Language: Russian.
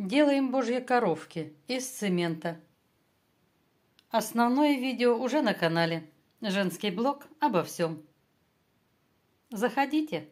Делаем божьи коровки из цемента. Основное видео уже на канале. Женский блог обо всем. Заходите.